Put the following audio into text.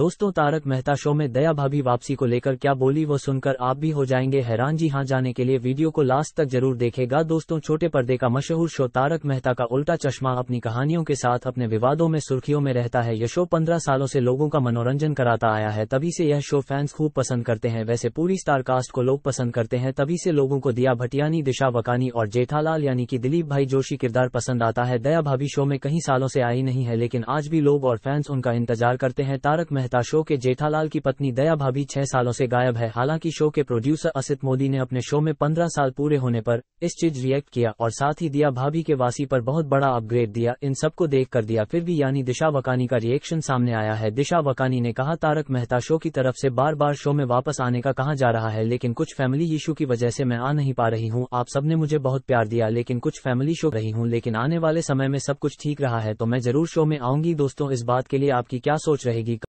दोस्तों तारक मेहता शो में दया भाभी वापसी को लेकर क्या बोली वो सुनकर आप भी हो जाएंगे हैरान जी हाँ जाने के लिए वीडियो को लास्ट तक जरूर देखेगा दोस्तों छोटे पर्दे का मशहूर शो तारक मेहता का उल्टा चश्मा अपनी कहानियों के साथ अपने विवादों में सुर्खियों में रहता है यह शो पंद्रह सालों से लोगों का मनोरंजन कराता आया है तभी से यह शो फैंस खूब पसंद करते हैं वैसे पूरी स्टारकास्ट को लोग पसंद करते हैं तभी से लोगों को दिया भटियानी दिशा वकानी और जेठालाल यानी कि दिलीप भाई जोशी किरदार पसंद आता है दया भाभी शो में कई सालों से आई नहीं है लेकिन आज भी लोग और फैंस उनका इंतजार करते हैं तारक मेहता मेहता शो के जेठालाल की पत्नी दया भाभी छह सालों से गायब है हालांकि शो के प्रोड्यूसर असित मोदी ने अपने शो में पंद्रह साल पूरे होने पर इस चीज रिएक्ट किया और साथ ही दिया भाभी के वासी पर बहुत बड़ा अपग्रेड दिया इन सबको देख कर दिया फिर भी यानी दिशा वकानी का रिएक्शन सामने आया है दिशा वकानी ने कहा तारक मेहता शो की तरफ से बार बार शो में वापस आने का कहा जा रहा है लेकिन कुछ फैमिली इशू की वजह से मैं आ नहीं पा रही हूँ आप सबने मुझे बहुत प्यार दिया लेकिन कुछ फैमिली शो रही हूँ लेकिन आने वाले समय में सब कुछ ठीक रहा है तो मैं जरूर शो में आऊंगी दोस्तों इस बात के लिए आपकी क्या सोच रहेगी